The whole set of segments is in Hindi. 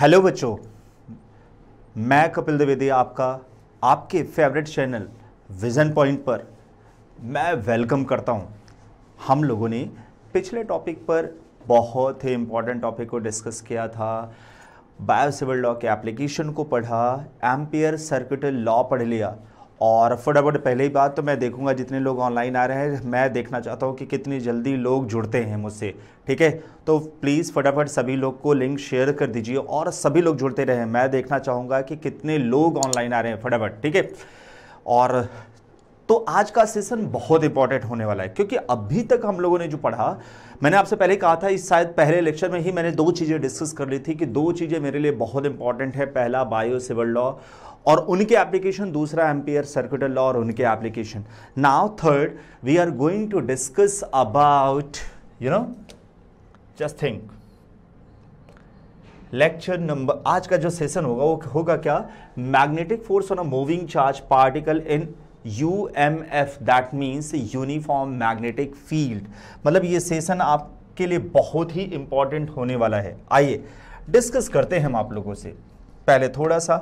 हेलो बच्चों मैं कपिल द्विवेदी आपका आपके फेवरेट चैनल विज़न पॉइंट पर मैं वेलकम करता हूं हम लोगों ने पिछले टॉपिक पर बहुत ही इम्पॉर्टेंट टॉपिक को डिस्कस किया था बायो सिविल लॉ के एप्लीकेशन को पढ़ा एम्पियर सर्किटल लॉ पढ़ लिया और फटाफट पहले ही बात तो मैं देखूंगा जितने लोग ऑनलाइन आ रहे हैं मैं देखना चाहता हूँ कि कितनी जल्दी लोग जुड़ते हैं मुझसे ठीक है तो प्लीज़ फटाफट सभी लोग को लिंक शेयर कर दीजिए और सभी लोग जुड़ते रहें मैं देखना चाहूँगा कि कितने लोग ऑनलाइन आ रहे हैं फटाफट ठीक है और तो आज का सेशन बहुत इंपॉर्टेंट होने वाला है क्योंकि अभी तक हम लोगों ने जो पढ़ा मैंने आपसे पहले कहा था इस शायद पहले लेक्चर में ही मैंने दो चीज़ें डिस्कस कर ली थी कि दो चीज़ें मेरे लिए बहुत इंपॉर्टेंट है पहला बायो सिविल लॉ और उनके एप्लीकेशन दूसरा एम्पियर सर्कुलर लॉ और उनके application now third we are going to discuss about you know just think lecture number आज का जो सेशन होगा वो होगा क्या magnetic force on a moving charge particle in U M F that means uniform magnetic field मतलब ये सेशन आपके लिए बहुत ही इंपॉर्टेंट होने वाला है आइए डिस्कस करते हैं हम आप लोगों से पहले थोड़ा सा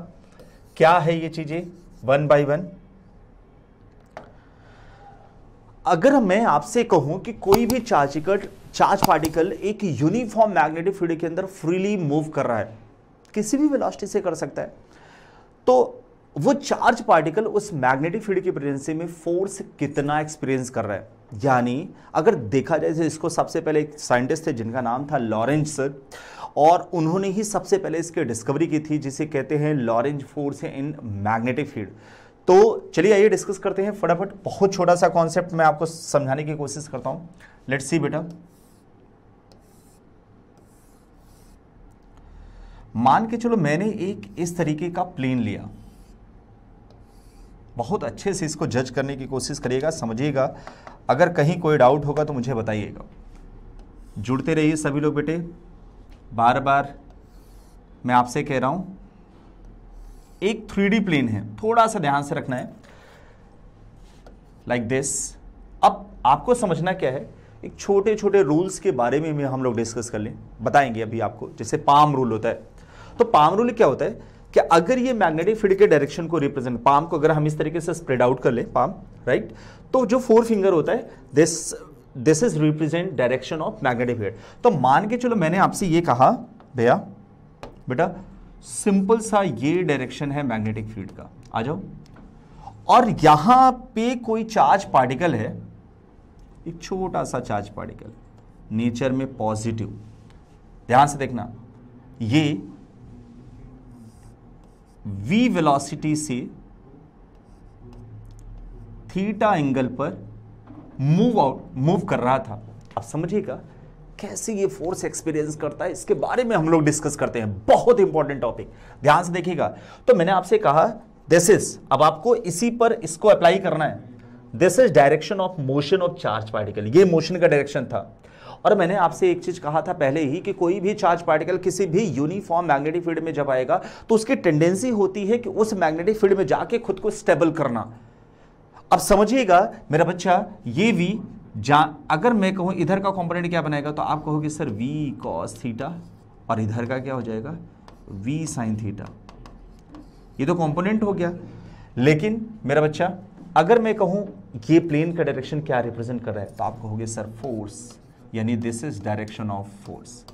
क्या है ये चीज़ें वन बाय वन अगर मैं आपसे कहूं कि कोई भी चार्ज चार्ज पार्टिकल एक यूनिफॉर्म मैग्नेटिक फील्ड के अंदर फ्रीली मूव कर रहा है किसी भी वेलोसिटी से कर सकता है तो वो चार्ज पार्टिकल उस मैग्नेटिक फील्ड की प्रेजेंसी में फोर्स कितना एक्सपीरियंस कर रहा है यानी अगर देखा जाए तो इसको सबसे पहले एक साइंटिस्ट थे जिनका नाम था लॉरेंस और उन्होंने ही सबसे पहले इसकी डिस्कवरी की थी जिसे कहते हैं Lorentz force in magnetic field तो चलिए आइए डिस्कस करते हैं फटाफट बहुत छोटा सा कॉन्सेप्ट मैं आपको समझाने की कोशिश करता हूं लेट सी बेटा मान के चलो मैंने एक इस तरीके का प्लेन लिया बहुत अच्छे से इसको जज करने की कोशिश करिएगा समझिएगा अगर कहीं कोई डाउट होगा तो मुझे बताइएगा जुड़ते रहिए सभी लोग बेटे बार बार मैं आपसे कह रहा हूँ एक थ्री प्लेन है थोड़ा सा ध्यान से रखना है लाइक like दिस अब आपको समझना क्या है एक छोटे छोटे रूल्स के बारे में भी हम लोग डिस्कस कर लें बताएंगे अभी आपको जैसे पाम रूल होता है तो पाम रूल क्या होता है कि अगर ये मैग्नेटिक फील्ड के डायरेक्शन को रिप्रेजेंट पाम को अगर हम इस तरीके से स्प्रेड आउट कर लें पाम राइट तो जो फोर फिंगर होता है this this is represent direction of magnetic field तो मान के चलो मैंने आपसे ये कहा भैया बेटा सिंपल सा ये डायरेक्शन है मैग्नेटिक फील्ड का आ जाओ और यहां पे कोई चार्ज पार्टिकल है एक छोटा सा चार्ज पार्टिकल नेचर में पॉजिटिव ध्यान से देखना ये वी वेलोसिटी से थीटा एंगल पर मूव आउट मूव कर रहा था आप समझिएगा कैसे ये फोर्स एक्सपीरियंस करता है इसके बारे में हम लोग डिस्कस करते हैं बहुत इंपॉर्टेंट टॉपिक ध्यान से देखिएगा तो मैंने आपसे कहा दिस इज अब आपको इसी पर इसको अप्लाई करना है this is direction of motion of charge particle ये मोशन का डायरेक्शन था और मैंने आपसे एक चीज़ कहा था पहले ही कि कोई भी चार्ज पार्टिकल किसी भी यूनिफॉर्म मैग्नेटिक फील्ड में जब आएगा तो उसकी टेंडेंसी होती है कि उस मैग्नेटिक फील्ड में जाके खुद को स्टेबल करना अब समझिएगा मेरा बच्चा ये वी जा अगर मैं कहूं इधर का कॉम्पोनेंट क्या बनाएगा तो आप कहोगे सर वी कॉस थीटा और इधर का क्या हो जाएगा वी साइन थीटा ये तो कॉम्पोनेंट हो गया लेकिन मेरा बच्चा अगर मैं कहूं ये प्लेन का डायरेक्शन क्या रिप्रेजेंट कर रहा है तो आप कहोगे सर फोर्स यानी this is direction of force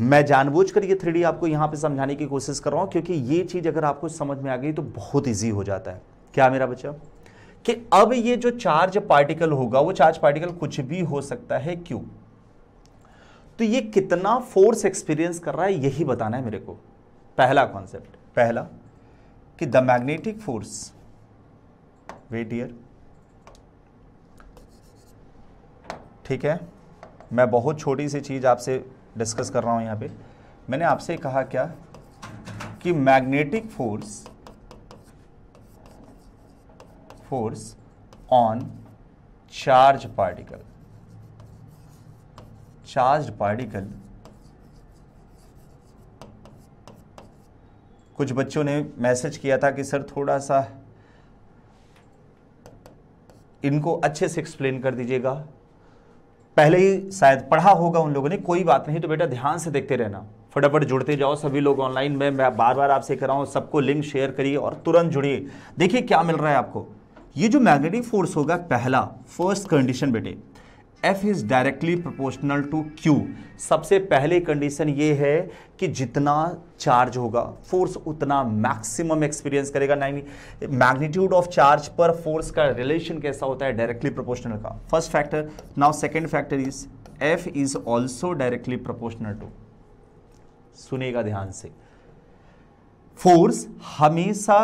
मैं जानबूझकर ये थ्री आपको यहां पे समझाने की कोशिश कर रहा हूं क्योंकि ये चीज़ अगर आपको समझ में आ गई तो बहुत ईजी हो जाता है क्या मेरा बच्चा कि अब ये जो चार्ज पार्टिकल होगा वो चार्ज पार्टिकल कुछ भी हो सकता है क्यों तो ये कितना फोर्स एक्सपीरियंस कर रहा है यही बताना है मेरे को पहला कॉन्सेप्ट पहला कि द मैग्नेटिक फोर्स वेटियर ठीक है मैं बहुत छोटी सी चीज़ आपसे डिस्कस कर रहा हूँ यहाँ पे मैंने आपसे कहा क्या कि magnetic force force on charge particle charge particle कुछ बच्चों ने मैसेज किया था कि सर थोड़ा सा इनको अच्छे से एक्सप्लेन कर दीजिएगा पहले ही शायद पढ़ा होगा उन लोगों ने कोई बात नहीं तो बेटा ध्यान से देखते रहना फटाफट जुड़ते जाओ सभी लोग ऑनलाइन में मैं बार बार आपसे कर रहा हूँ सबको लिंक शेयर करिए और तुरंत जुड़िए देखिए क्या मिल रहा है आपको ये जो मैग्नेटिक फोर्स होगा पहला फर्स्ट कंडीशन बेटे F is directly proportional to Q सबसे पहले कंडीशन ये है कि जितना चार्ज होगा फोर्स उतना मैक्सिमम एक्सपीरियंस करेगा नाइन मैग्नीट्यूड ऑफ चार्ज पर फोर्स का रिलेशन कैसा होता है डायरेक्टली प्रोपोर्शनल का first factor now second factor is F is also directly proportional to सुनेगा ध्यान से फोर्स हमेशा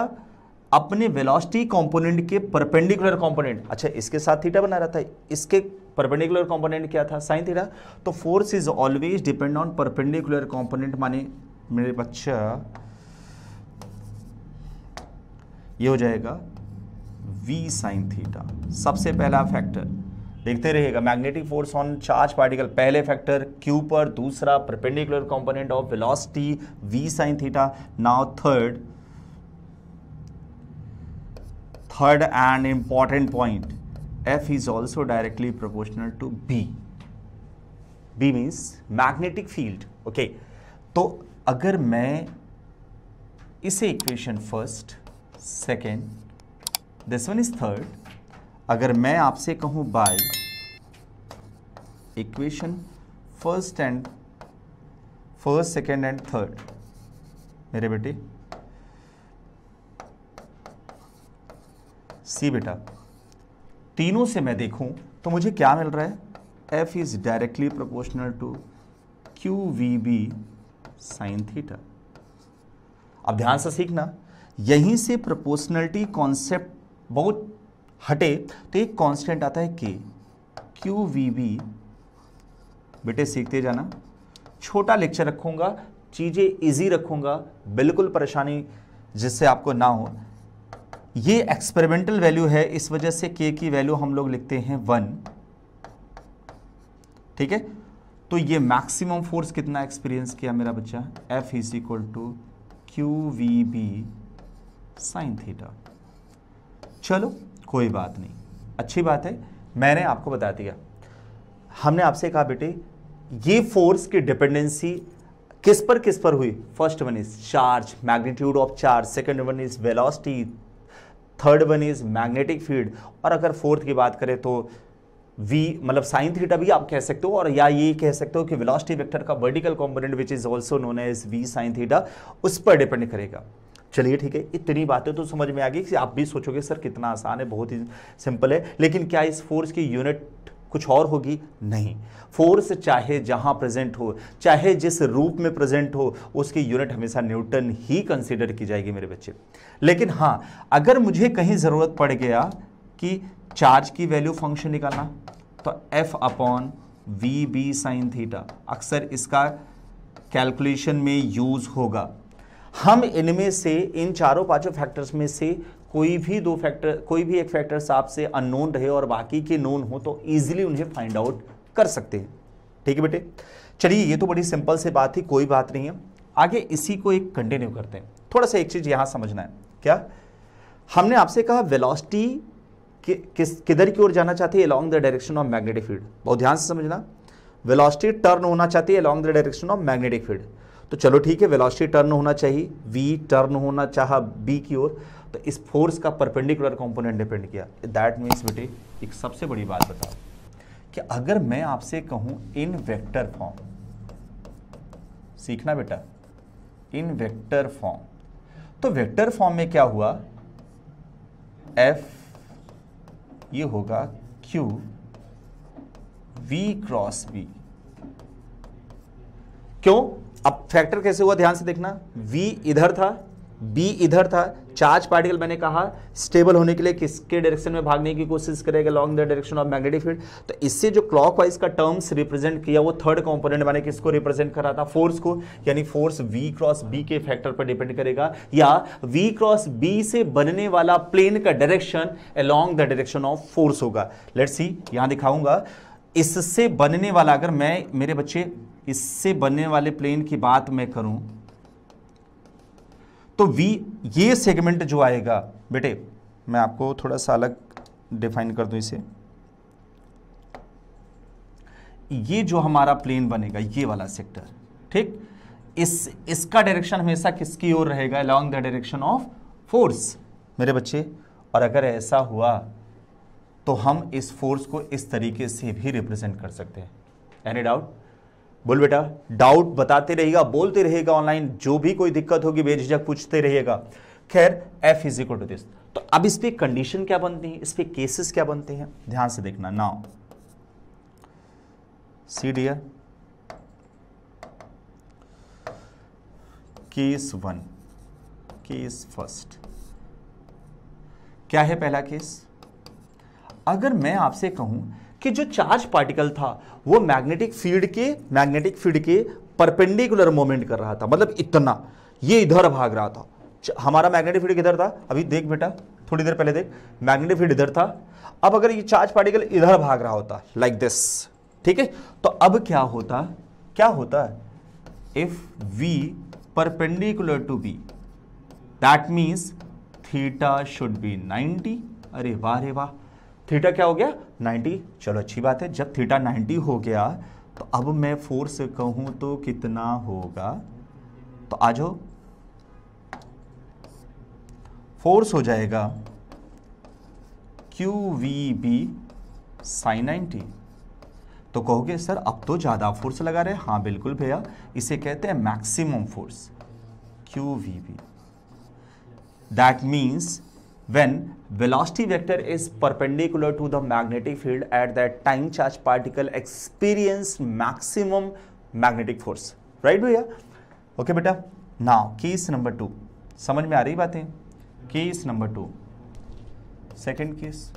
अपने वेलोसिटी कंपोनेंट के परपेंडिकुलर कंपोनेंट अच्छा इसके साथ थीटा बना रहा था इसके परपेंडिकुलर कंपोनेंट क्या था साइन थीटा तो force is always depend on perpendicular component माने मेरे बच्चा ये हो जाएगा वी साइन थीटा सबसे पहला फैक्टर देखते रहेगा magnetic force on charge particle पहले फैक्टर क्यू पर दूसरा perpendicular component of velocity V sine theta now third third and important point F is also directly proportional to B B means magnetic field okay तो अगर मैं इसे equation first second this one is third अगर मैं आपसे कहूं by equation first and first second and third मेरे बेटे सी बेटा तीनों से मैं देखूं तो मुझे क्या मिल रहा है F is directly proportional to Q V B sine theta अब ध्यान से सीखना यहीं से प्रोपोर्शनलिटी कॉन्सेप्ट बहुत हटे तो एक कांस्टेंट आता है के क्यू वी बी बेटे सीखते जाना छोटा लेक्चर रखूंगा चीज़ें इजी रखूंगा बिल्कुल परेशानी जिससे आपको ना हो ये एक्सपेरिमेंटल वैल्यू है इस वजह से के की वैल्यू हम लोग लिखते हैं वन ठीक है तो ये मैक्सिमम फोर्स कितना एक्सपीरियंस किया मेरा बच्चा F is equal to Q V B sine theta चलो कोई बात नहीं अच्छी बात है मैंने आपको बता दिया हमने आपसे कहा बेटे ये फोर्स की डिपेंडेंसी किस पर किस पर हुई first one is charge magnitude of charge second one is velocity third one is magnetic field और अगर फोर्थ की बात करें तो वी मतलब साइन थीटा भी आप कह सकते हो और या ये कह सकते हो कि वेलोसिटी वेक्टर का vertical component which is also known as V sine theta उस पर डिपेंड करेगा चलिए ठीक है इतनी बातें तो समझ में आ गई कि आप भी सोचोगे सर कितना आसान है बहुत ही सिंपल है लेकिन क्या इस फोर्स की यूनिट कुछ और होगी नहीं फोर्स चाहे जहां प्रेजेंट हो चाहे जिस रूप में प्रेजेंट हो उसकी यूनिट हमेशा न्यूटन ही कंसिडर की जाएगी मेरे बच्चे लेकिन हाँ अगर मुझे कहीं ज़रूरत पड़ गया कि चार्ज की वैल्यू फंक्शन निकालना तो F upon V B sine theta अक्सर इसका कैलकुलेशन में यूज़ होगा हम इनमें से इन चारों पांचों फैक्टर्स में से कोई भी दो फैक्टर कोई भी एक फैक्टर साफ से अननोन रहे और बाकी के नोन हो तो ईजिली उन्हें फाइंड आउट कर सकते हैं ठीक है बेटे चलिए ये तो बड़ी सिंपल से बात थी कोई बात नहीं है आगे इसी को एक कंटिन्यू करते हैं थोड़ा सा एक चीज़ यहां समझना है क्या हमने आपसे कहा वेलोसिटी कि, किस किधर की ओर जाना चाहती है along the direction of magnetic field बहुत ध्यान से समझना वेलोसिटी टर्न होना चाहती है along the direction of magnetic field तो चलो ठीक है वेलोसिटी टर्न होना चाहिए वी टर्न होना चाह बी की ओर तो इस फोर्स का परपेंडिकुलर कंपोनेंट डिपेंड किया दैट मीन्स बेटे एक सबसे बड़ी बात बताओ कि अगर मैं आपसे कहूँ इन वेक्टर फॉर्म सीखना बेटा इन वेक्टर फॉर्म तो वेक्टर फॉर्म में क्या हुआ एफ ये होगा क्यू वी क्रॉस बी क्यों अब फैक्टर कैसे हुआ ध्यान से देखना v इधर था बी इधर था चार्ज पार्टिकल मैंने कहा स्टेबल होने के लिए किसके डायरेक्शन में भागने की कोशिश करेगा long the direction of magnetic field तो इससे जो वाइज का टर्म्स रिप्रेजेंट किया वो थर्ड कॉम्पोनेंट मैंने किसको रिप्रेजेंट करा था फोर्स को यानी फोर्स वी क्रॉस बी के फैक्टर पर डिपेंड करेगा या वी क्रॉस बी से बनने वाला प्लेन का direction along the direction of force होगा लेट सी यहां दिखाऊंगा इससे बनने वाला अगर मैं मेरे बच्चे इससे बनने वाले प्लेन की बात मैं करूं तो वी ये सेगमेंट जो आएगा बेटे मैं आपको थोड़ा सा अलग डिफाइन कर दूं इसे ये जो हमारा प्लेन बनेगा ये वाला सेक्टर ठीक इस इसका डायरेक्शन हमेशा किसकी ओर रहेगा along the direction of force मेरे बच्चे और अगर ऐसा हुआ तो हम इस फोर्स को इस तरीके से भी रिप्रेजेंट कर सकते हैं एनी डाउट बोल बेटा डाउट बताते रहेगा बोलते रहेगा ऑनलाइन जो भी कोई दिक्कत होगी बेझिझक पूछते रहेगा खैर F is equal to this तो अब इस पर कंडीशन क्या बनती है इस पर केसेस क्या बनते हैं ध्यान से देखना ना see dear case one case first क्या है पहला केस अगर मैं आपसे कहूं कि जो चार्ज पार्टिकल था वो मैग्नेटिक फील्ड के मैग्नेटिक फील्ड के परपेंडिकुलर मोमेंट कर रहा था मतलब इतना ये इधर भाग रहा था हमारा मैग्नेटिक फील्ड किधर था अभी देख बेटा थोड़ी देर पहले देख मैग्नेटिक फील्ड इधर था अब अगर ये चार्ज पार्टिकल इधर भाग रहा होता लाइक दिस ठीक है तो अब क्या होता क्या होता है if V perpendicular to B that means theta should be 90 अरे वाह रे वाह थीटा क्या हो गया 90 चलो अच्छी बात है जब थीटा 90 हो गया तो अब मैं फोर्स कहूं तो कितना होगा तो आ जाओ फोर्स हो जाएगा Q V B sine ninety तो कहोगे सर अब तो ज़्यादा फोर्स लगा रहे हां बिल्कुल भैया इसे कहते हैं maximum force Q V B that means when velocity vector is perpendicular to the magnetic field at that time charge particle experience maximum magnetic force right भैया ओके बेटा नाउ केस नंबर टू समझ में आ रही बातें case number two second case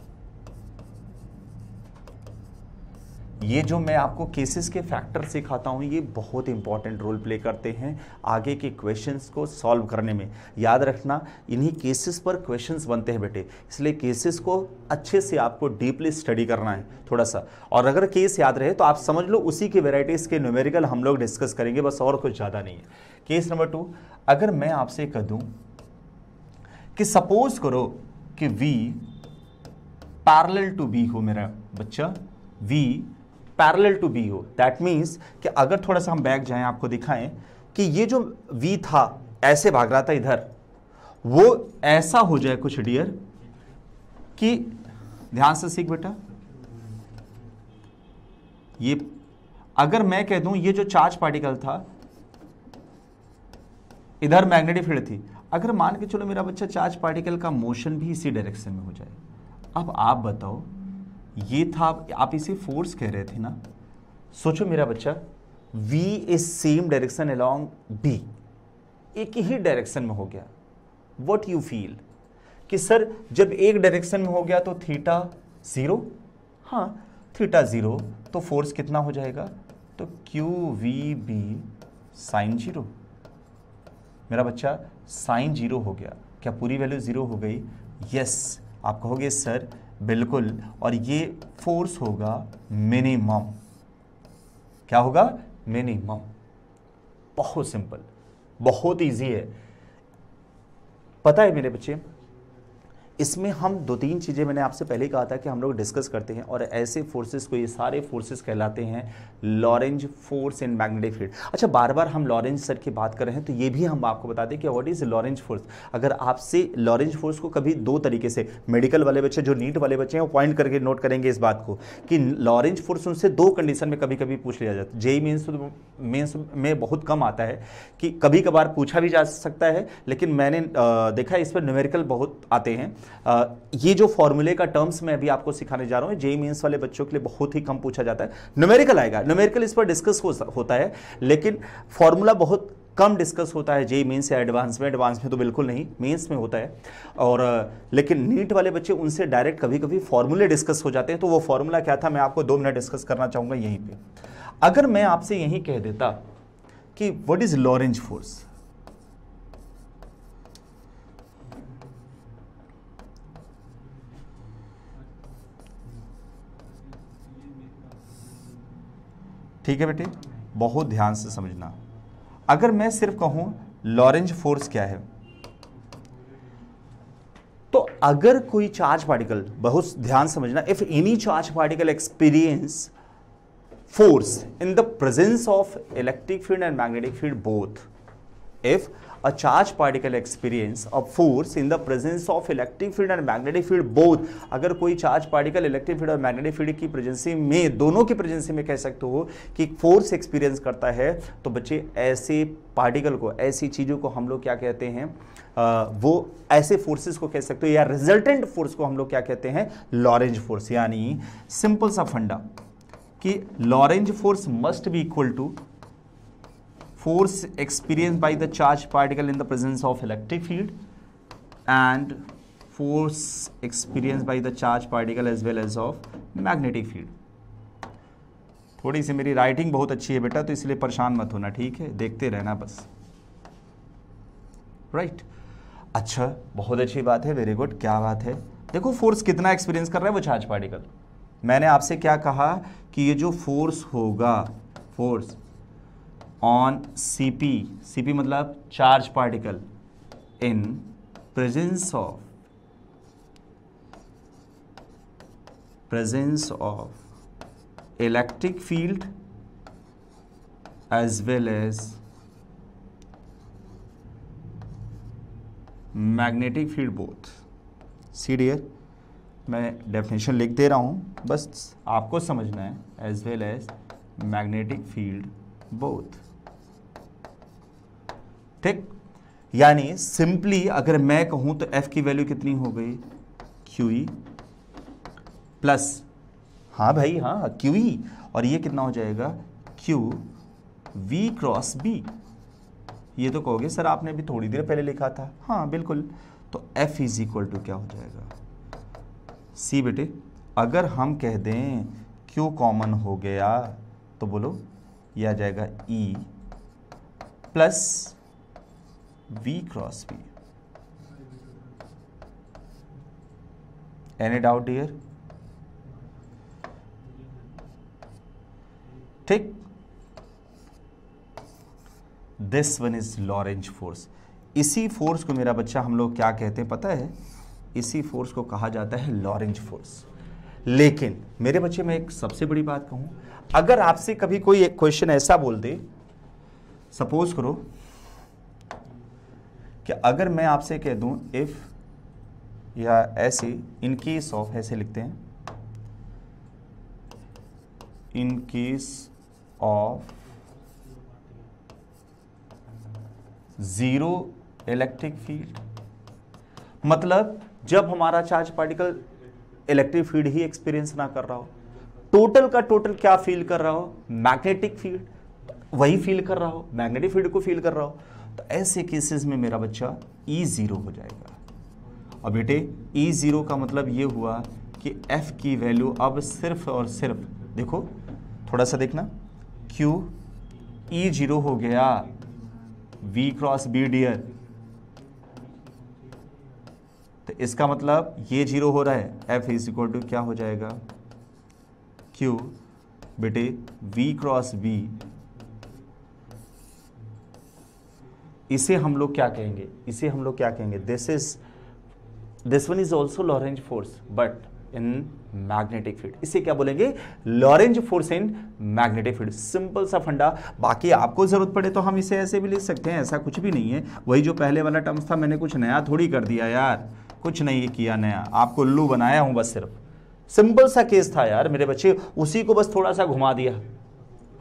ये जो मैं आपको केसेस के फैक्टर सिखाता हूँ ये बहुत इंपॉर्टेंट रोल प्ले करते हैं आगे के क्वेश्चंस को सॉल्व करने में याद रखना इन्हीं केसेस पर क्वेश्चंस बनते हैं बेटे इसलिए केसेस को अच्छे से आपको डीपली स्टडी करना है थोड़ा सा और अगर केस याद रहे तो आप समझ लो उसी की वेराइटीज़ के न्यूमेरिकल हम लोग डिस्कस करेंगे बस और कुछ ज़्यादा नहीं है केस नंबर टू अगर मैं आपसे कह दूँ कि सपोज करो कि वी पैरल टू बी हो मेरा बच्चा वी पैरेलल टू बी हो दैट मींस कि अगर थोड़ा सा हम बैक जाएं आपको दिखाएं कि ये जो वी था ऐसे भाग रहा था इधर वो ऐसा हो जाए कुछ डियर कि ध्यान से सीख बेटा ये अगर मैं कह दूं ये जो चार्ज पार्टिकल था इधर मैग्नेटिक फील्ड थी अगर मान के चलो मेरा बच्चा चार्ज पार्टिकल का मोशन भी इसी डायरेक्शन में हो जाए अब आप बताओ ये था आप इसे फोर्स कह रहे थे ना सोचो मेरा बच्चा v is same direction along b एक ही डायरेक्शन में हो गया वट यू फील कि सर जब एक डायरेक्शन में हो गया तो थीटा ज़ीरो हाँ थीटा ज़ीरो तो फोर्स कितना हो जाएगा तो Q V B sine zero मेरा बच्चा साइन जीरो हो गया क्या पूरी वैल्यू ज़ीरो हो गई यस yes. आप कहोगे सर बिल्कुल और ये फोर्स होगा मिनिमम क्या होगा मिनिमम बहुत सिंपल बहुत इजी है पता है मेरे बच्चे इसमें हम दो तीन चीज़ें मैंने आपसे पहले कहा था कि हम लोग डिस्कस करते हैं और ऐसे फोर्सेस को ये सारे फोर्सेस कहलाते हैं Lorentz force in magnetic field अच्छा बार बार हम लॉरेंज सर की बात कर रहे हैं तो ये भी हम आपको बता दें कि व्हाट इज़ लॉरेंज फोर्स अगर आपसे लॉरेंज फोर्स को कभी दो तरीके से मेडिकल वाले बच्चे जो नीट वाले बच्चे हैं वो पॉइंट करके नोट करेंगे इस बात को कि लॉरेंज फोर्स उनसे दो कंडीशन में कभी कभी पूछ लिया जाता है जेई मीन्स मीन्स में बहुत कम आता है कि कभी कभार पूछा भी जा सकता है लेकिन मैंने देखा इस पर न्यूमेरिकल बहुत आते हैं ये जो फॉर्मूले का टर्म्स मैं अभी आपको सिखाने जा रहा हूं जेई मीन्स वाले बच्चों के लिए बहुत ही कम पूछा जाता है न्यूमेरिकल आएगा न्यूमेरिकल इस पर डिस्कस हो, होता है लेकिन फॉर्मूला बहुत कम डिस्कस होता है जेई मेंस e या एडवांस में एडवांस में तो बिल्कुल नहीं मीन्स में होता है और लेकिन नीट वाले बच्चे उनसे डायरेक्ट कभी कभी फॉर्मूले डिस्कस हो जाते हैं तो वो फॉर्मूला क्या था मैं आपको दो मिनट डिस्कस करना चाहूंगा यहीं पे अगर मैं आपसे यही कह देता कि व्हाट इज़ लॉरेंज फोर्स ठीक है बेटे बहुत ध्यान से समझना अगर मैं सिर्फ कहूं लॉरेंज फोर्स क्या है तो अगर कोई चार्ज पार्टिकल बहुत ध्यान समझना if any charge particle experience force in the presence of electric field and magnetic field both if a charge particle experience a force in the presence of electric field and magnetic field both अगर कोई चार्ज पार्टिकल इलेक्ट्रिक फील्ड और मैग्नेटिक फील्ड की प्रेजेंसी में दोनों की प्रेजेंसी में कह सकते हो कि फोर्स एक्सपीरियंस करता है तो बच्चे ऐसे पार्टिकल को ऐसी चीज़ों को हम लोग क्या कहते हैं आ, वो ऐसे फोर्सेस को कह सकते हो या रिजल्टेंट फोर्स को हम लोग क्या कहते हैं लॉरेंज फोर्स यानी सिंपल सा फंडा कि Lorentz force must be equal to force experienced by the charged particle in the presence of electric field and force experienced by the charged particle as well as of magnetic field थोड़ी सी मेरी राइटिंग बहुत अच्छी है बेटा तो इसलिए परेशान मत होना ठीक है देखते रहना बस राइट right. अच्छा बहुत अच्छी बात है वेरी गुड क्या बात है देखो फोर्स कितना एक्सपीरियंस कर रहा है वो चार्ज पार्टिकल मैंने आपसे क्या कहा कि ये जो फोर्स होगा force on C P C P मतलब charge particle in presence of presence of electric field as well as magnetic field both see dear मैं डेफिनेशन लिख दे रहा हूँ बस आपको समझना है as well as magnetic field both ठीक यानी सिंपली अगर मैं कहूं तो एफ की वैल्यू कितनी हो गई क्यू प्लस e हाँ भाई हाँ क्यू e। और ये कितना हो जाएगा क्यू वी क्रॉस बी ये तो कहोगे सर आपने भी थोड़ी देर पहले लिखा था हाँ बिल्कुल तो F इज इक्वल टू क्या हो जाएगा सी बेटे अगर हम कह दें Q कॉमन हो गया तो बोलो ये आ जाएगा E plus v cross v any doubt here ठीक this one is Lorentz force इसी फोर्स को मेरा बच्चा हम लोग क्या कहते हैं पता है इसी फोर्स को कहा जाता है लॉरेंज फोर्स लेकिन मेरे बच्चे मैं एक सबसे बड़ी बात कहूं अगर आपसे कभी कोई क्वेश्चन ऐसा बोल दे सपोज करो कि अगर मैं आपसे कह दूं इफ़ या ऐसे इन केस ऑफ ऐसे लिखते हैं in case of zero electric field मतलब जब हमारा चार्ज पार्टिकल इलेक्ट्रिक फील्ड ही एक्सपीरियंस ना कर रहा हो टोटल का टोटल क्या फील कर रहा हो मैग्नेटिक फील्ड वही फील कर रहा हो मैग्नेटिक फील्ड को फील कर रहा हो तो ऐसे केसेस में मेरा बच्चा ई e ज़ीरो हो जाएगा अब बेटे ई e ज़ीरो का मतलब ये हुआ कि एफ़ की वैल्यू अब सिर्फ और सिर्फ देखो थोड़ा सा देखना क्यू ई जीरो हो गया वी क्रॉस बी डियर तो इसका मतलब ये जीरो हो रहा है एफ इज इक्वल टू क्या हो जाएगा क्यू बेटे वी क्रॉस बी इसे हम लोग क्या कहेंगे इसे हम लोग क्या कहेंगे this is this one is also Lorentz force but in magnetic field इसे क्या बोलेंगे Lorentz force in magnetic field simple सा फंडा बाकी आपको जरूरत पड़े तो हम इसे ऐसे भी लिख सकते हैं ऐसा कुछ भी नहीं है वही जो पहले वाला टर्म्स था मैंने कुछ नया थोड़ी कर दिया यार कुछ नहीं किया नया आपको उल्लू बनाया हूं बस सिर्फ सिंपल सा केस था यार मेरे बच्चे उसी को बस थोड़ा सा घुमा दिया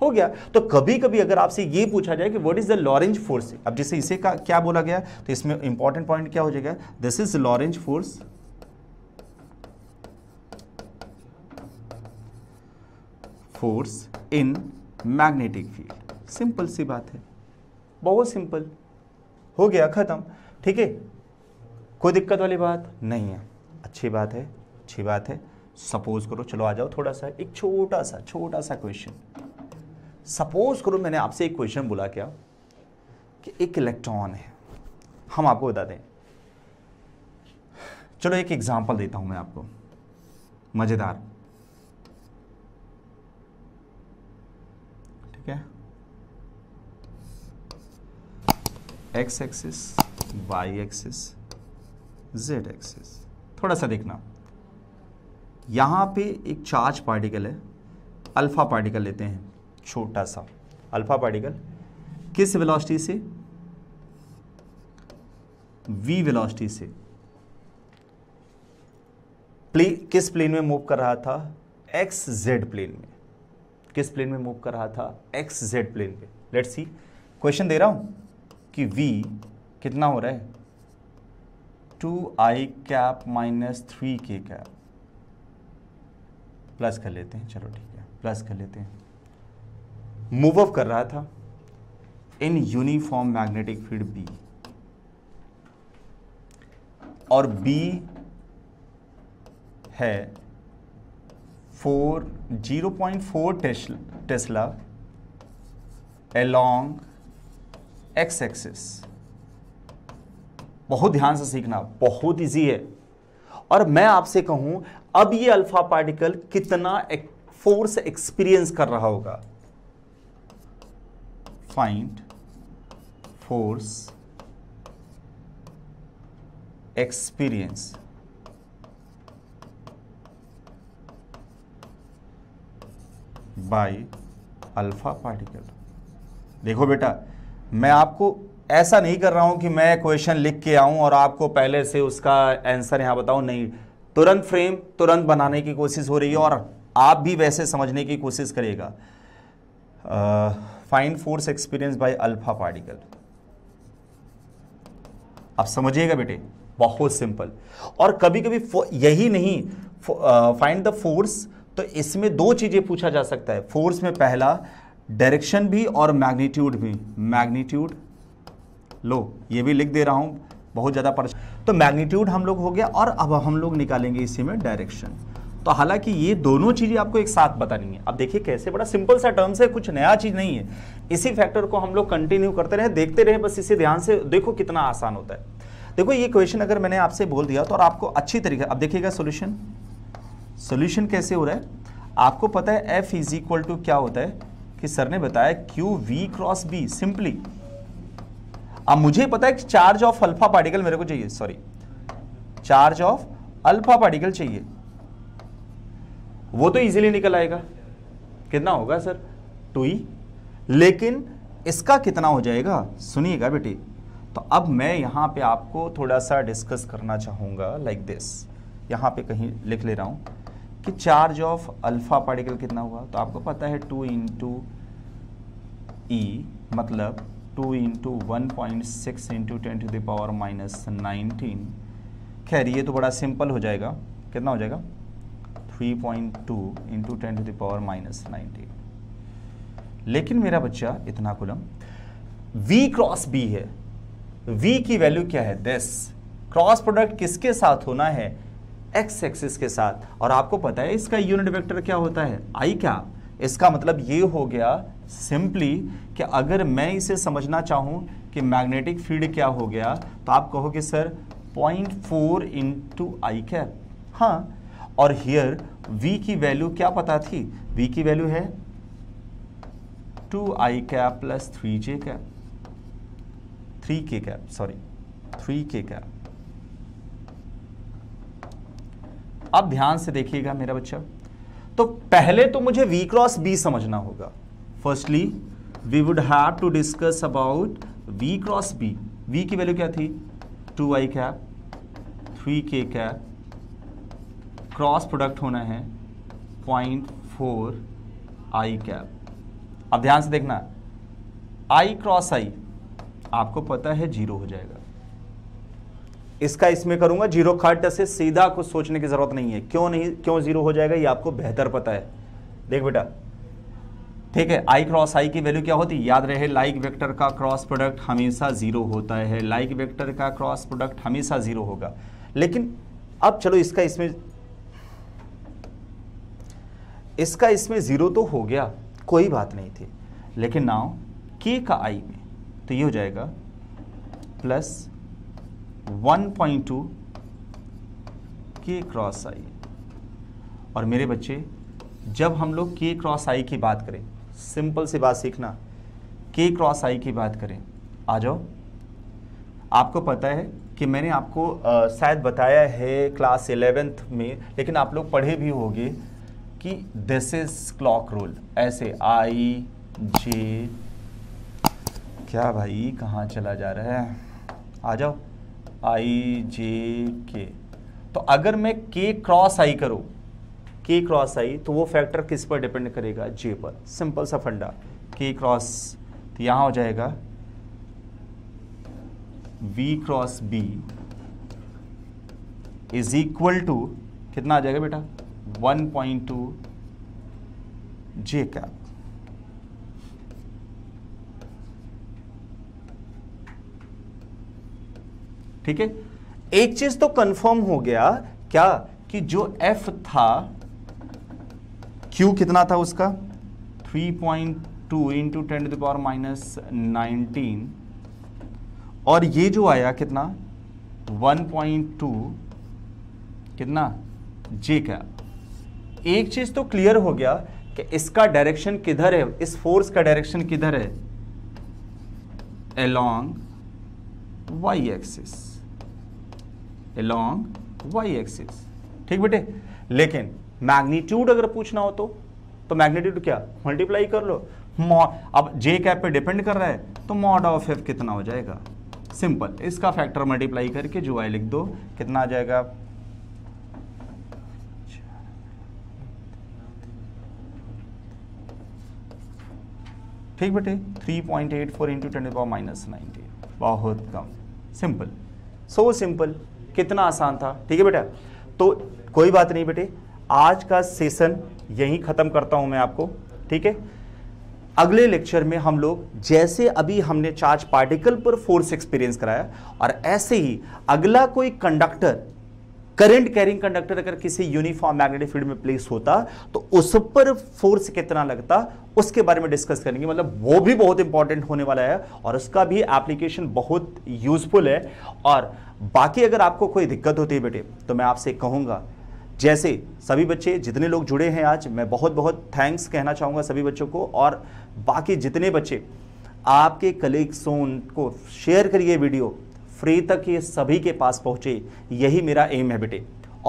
हो गया तो कभी कभी अगर आपसे ये पूछा जाए कि what is the Lorentz force अब जैसे इसे का क्या बोला गया तो इसमें इंपॉर्टेंट पॉइंट क्या हो जाएगा this is Lorentz force force in magnetic field simple सी बात है बहुत सिंपल हो गया ख़त्म ठीक है कोई दिक्कत वाली बात नहीं है अच्छी बात है अच्छी बात है सपोज करो चलो आ जाओ थोड़ा सा एक छोटा सा छोटा सा क्वेश्चन सपोज करो मैंने आपसे एक क्वेश्चन बोला क्या कि एक इलेक्ट्रॉन है हम आपको बता दें चलो एक एग्जांपल देता हूं मैं आपको मज़ेदार ठीक है X axis Y axis Z axis थोड़ा सा देखना यहां पे एक चार्ज पार्टिकल है अल्फा पार्टिकल लेते हैं छोटा सा अल्फा पार्टिकल किस वेलोसिटी से वी वेलोसिटी से प्ले किस प्लेन में मूव कर रहा था एक्स जेड प्लेन में किस प्लेन में मूव कर रहा था एक्स जेड प्लेन पे लेट्स सी क्वेश्चन दे रहा हूं कि वी कितना हो रहा है two I cap minus three K cap plus कर लेते हैं चलो ठीक है प्लस कर लेते हैं मूव अप कर रहा था in uniform magnetic field B और बी है four zero point four tesla along X axis बहुत ध्यान से सीखना बहुत इजी है और मैं आपसे कहूं अब ये अल्फा पार्टिकल कितना फोर्स एक्सपीरियंस कर रहा होगा find force experience by alpha particle देखो बेटा मैं आपको ऐसा नहीं कर रहा हूं कि मैं क्वेश्चन लिख के आऊं और आपको पहले से उसका आंसर यहां बताऊं नहीं तुरंत फ्रेम तुरंत बनाने की कोशिश हो रही है और आप भी वैसे समझने की कोशिश करिएगा find force experience by alpha particle आप समझिएगा बेटे बहुत सिंपल और कभी कभी यही नहीं फाइंड द फोर्स तो इसमें दो चीज़ें पूछा जा सकता है फोर्स में पहला डायरेक्शन भी और मैग्नीट्यूड भी मैग्नीट्यूड लो ये भी लिख दे रहा हूं बहुत ज़्यादा परेशान तो मैग्नीट्यूड हम लोग हो गया और अब हम लोग निकालेंगे इसी में डायरेक्शन तो हालांकि ये दोनों चीज़ें आपको एक साथ बतानी है अब देखिए कैसे बड़ा सिंपल सा टर्म्स है कुछ नया चीज़ नहीं है इसी फैक्टर को हम लोग कंटिन्यू करते रहे देखते रहे बस इसे ध्यान से देखो कितना आसान होता है देखो ये क्वेश्चन अगर मैंने आपसे बोल दिया तो और आपको अच्छी तरीके अब देखिएगा सोल्यूशन सोल्यूशन कैसे हो रहा है आपको पता है एफ इज इक्वल टू क्या होता है कि सर ने बताया Q V cross B simply अब मुझे पता है कि चार्ज ऑफ अल्फा पार्टिकल मेरे को चाहिए sorry charge of alpha particle चाहिए वो तो इजीली निकल आएगा कितना होगा सर टू ई लेकिन इसका कितना हो जाएगा सुनिएगा बेटी तो अब मैं यहाँ पे आपको थोड़ा सा डिस्कस करना चाहूँगा लाइक दिस यहाँ पे कहीं लिख ले रहा हूँ कि चार्ज ऑफ अल्फा पार्टिकल कितना हुआ तो आपको पता है टू इंटू ई मतलब two into one point six into ten two the power minus nineteen खैर ये तो बड़ा सिंपल हो जाएगा कितना हो जाएगा 3.2 into ten two the power minus nineteen लेकिन मेरा बच्चा इतना कुलम v क्रॉस b है v की वैल्यू क्या है दस क्रॉस प्रोडक्ट किसके साथ होना है एक्स एक्सिस के साथ और आपको पता है इसका यूनिट वेक्टर क्या होता है आई क्या इसका मतलब ये हो गया सिंपली कि अगर मैं इसे समझना चाहूं कि मैग्नेटिक फील्ड क्या हो गया तो आप कहोगे sir point four into I cap हाँ और हियर v की वैल्यू क्या पता थी v की वैल्यू है two I cap plus three J cap three K cap sorry three K cap अब ध्यान से देखिएगा मेरा बच्चा तो पहले तो मुझे v क्रॉस b समझना होगा firstly we would have to discuss about v cross b v की वैल्यू क्या थी two I cap three K cap cross product होना है पॉइंट फोर आई कैप अब ध्यान से देखना आई क्रॉस आई आपको पता है जीरो हो जाएगा इसका इसमें करूंगा जीरो खट से सीधा कुछ सोचने की जरूरत नहीं है क्यों नहीं क्यों जीरो हो जाएगा ये आपको बेहतर पता है देख बेटा ठीक है आई क्रॉस आई की वैल्यू क्या होती है याद रहे लाइक वेक्टर का क्रॉस प्रोडक्ट हमेशा जीरो होता है लाइक वेक्टर का क्रॉस प्रोडक्ट हमेशा जीरो होगा लेकिन अब चलो इसका इसमें इसका इसमें ज़ीरो तो हो गया कोई बात नहीं थी लेकिन नाउ के का आई में तो ये हो जाएगा प्लस 1.2 के क्रॉस आई और मेरे बच्चे जब हम लोग के क्रॉस आई की बात करें सिंपल सी बात सीखना के क्रॉस आई की बात करें आ जाओ आपको पता है कि मैंने आपको शायद बताया है क्लास एलेवेंथ में लेकिन आप लोग पढ़े भी होंगे कि दिस इज क्लॉक रूल ऐसे आई जे क्या भाई कहाँ चला जा रहा है आ जाओ आई जे के तो अगर मैं के क्रॉस आई करूँ के क्रॉस आई तो वो फैक्टर किस पर डिपेंड करेगा जे पर सिंपल सा फंडा के क्रॉस तो यहाँ हो जाएगा v cross B is equal to कितना आ जाएगा बेटा one point two J cap ठीक है एक चीज तो कंफर्म हो गया क्या कि जो F था Q कितना था उसका 3.2 point two into ten two the power minus nineteen और ये जो आया कितना 1.2 कितना जे कैप एक चीज़ तो क्लियर हो गया कि इसका डायरेक्शन किधर है इस फोर्स का डायरेक्शन किधर है along Y axis along Y axis ठीक बेटे लेकिन मैग्नीट्यूड अगर पूछना हो तो तो मैग्नीट्यूड क्या मल्टीप्लाई कर लो अब जे कैप पे डिपेंड कर रहा है तो मॉड ऑफ एफ कितना हो जाएगा सिंपल इसका फैक्टर मल्टीप्लाई करके जो आई लिख दो कितना आ जाएगा ठीक बेटे 3.84 point eight four into ten power minus nineteen बहुत कम सिंपल सो so सिंपल कितना आसान था ठीक है बेटा तो कोई बात नहीं बेटे आज का सेशन यहीं ख़त्म करता हूं मैं आपको ठीक है अगले लेक्चर में हम लोग जैसे अभी हमने चार्ज पार्टिकल पर फोर्स एक्सपीरियंस कराया और ऐसे ही अगला कोई कंडक्टर करंट कैरिंग कंडक्टर अगर किसी यूनिफॉर्म मैग्नेटिक फील्ड में प्लेस होता तो उस पर फोर्स कितना लगता उसके बारे में डिस्कस करेंगे मतलब वो भी बहुत इंपॉर्टेंट होने वाला है और उसका भी एप्लीकेशन बहुत यूजफुल है और बाकी अगर आपको कोई दिक्कत होती है बेटे तो मैं आपसे कहूँगा जैसे सभी बच्चे जितने लोग जुड़े हैं आज मैं बहुत बहुत थैंक्स कहना चाहूँगा सभी बच्चों को और बाकी जितने बच्चे आपके कलीग्स उनको शेयर करिए वीडियो फ्री तक ये सभी के पास पहुंचे यही मेरा एम है बेटे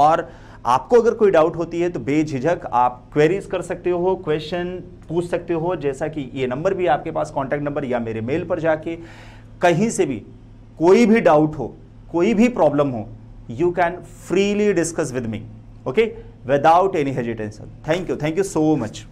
और आपको अगर कोई डाउट होती है तो बेझिझक आप क्वेरीज कर सकते हो क्वेश्चन पूछ सकते हो जैसा कि ये नंबर भी आपके पास कॉन्टैक्ट नंबर या मेरे मेल पर जाके कहीं से भी कोई भी डाउट हो कोई भी प्रॉब्लम हो you can freely discuss with me okay without any hesitation thank you thank you so much